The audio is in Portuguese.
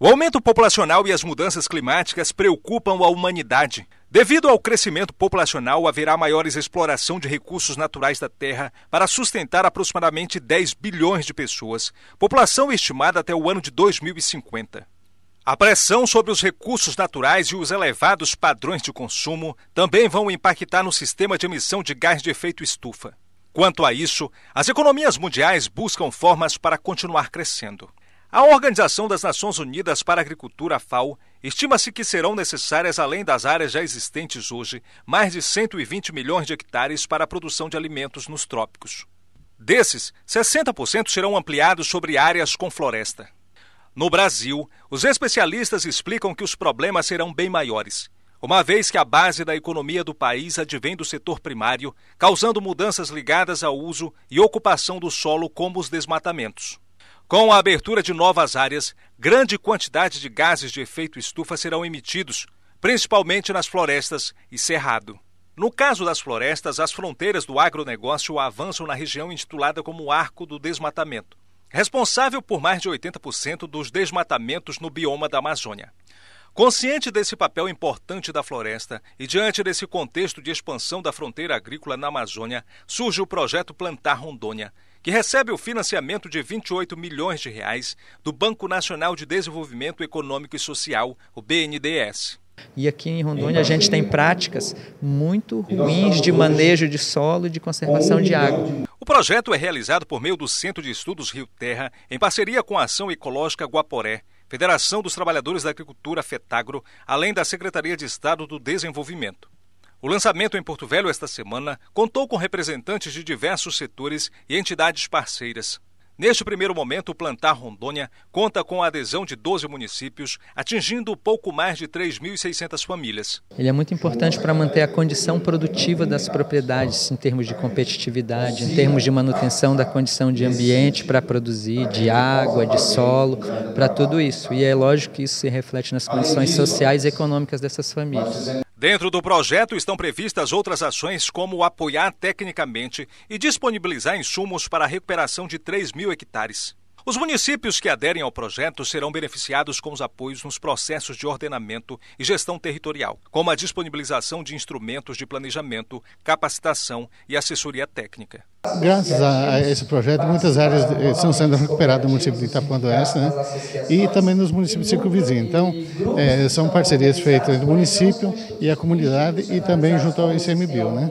O aumento populacional e as mudanças climáticas preocupam a humanidade. Devido ao crescimento populacional, haverá maior exploração de recursos naturais da Terra para sustentar aproximadamente 10 bilhões de pessoas, população estimada até o ano de 2050. A pressão sobre os recursos naturais e os elevados padrões de consumo também vão impactar no sistema de emissão de gás de efeito estufa. Quanto a isso, as economias mundiais buscam formas para continuar crescendo. A Organização das Nações Unidas para a Agricultura, FAO, estima-se que serão necessárias, além das áreas já existentes hoje, mais de 120 milhões de hectares para a produção de alimentos nos trópicos. Desses, 60% serão ampliados sobre áreas com floresta. No Brasil, os especialistas explicam que os problemas serão bem maiores, uma vez que a base da economia do país advém do setor primário, causando mudanças ligadas ao uso e ocupação do solo, como os desmatamentos. Com a abertura de novas áreas, grande quantidade de gases de efeito estufa serão emitidos, principalmente nas florestas e cerrado. No caso das florestas, as fronteiras do agronegócio avançam na região intitulada como Arco do Desmatamento, responsável por mais de 80% dos desmatamentos no bioma da Amazônia. Consciente desse papel importante da floresta e diante desse contexto de expansão da fronteira agrícola na Amazônia, surge o projeto Plantar Rondônia, que recebe o financiamento de 28 milhões de reais do Banco Nacional de Desenvolvimento Econômico e Social, o BNDES. E aqui em Rondônia a gente tem práticas muito ruins de manejo de solo e de conservação de água. O projeto é realizado por meio do Centro de Estudos Rio Terra, em parceria com a Ação Ecológica Guaporé, Federação dos Trabalhadores da Agricultura FETAGRO, além da Secretaria de Estado do Desenvolvimento. O lançamento em Porto Velho esta semana contou com representantes de diversos setores e entidades parceiras. Neste primeiro momento, o Plantar Rondônia conta com a adesão de 12 municípios, atingindo pouco mais de 3.600 famílias. Ele é muito importante para manter a condição produtiva das propriedades, em termos de competitividade, em termos de manutenção da condição de ambiente para produzir, de água, de solo, para tudo isso. E é lógico que isso se reflete nas condições sociais e econômicas dessas famílias. Dentro do projeto estão previstas outras ações como apoiar tecnicamente e disponibilizar insumos para a recuperação de 3 mil hectares. Os municípios que aderem ao projeto serão beneficiados com os apoios nos processos de ordenamento e gestão territorial, como a disponibilização de instrumentos de planejamento, capacitação e assessoria técnica. Graças a, esse projeto, muitas áreas estão eh, sendo recuperadas no município de Itapuã do Oeste né? e também nos municípios vizinhos. Então, é, são parcerias feitas entre o município e a comunidade e também junto ao ICMBio. Né?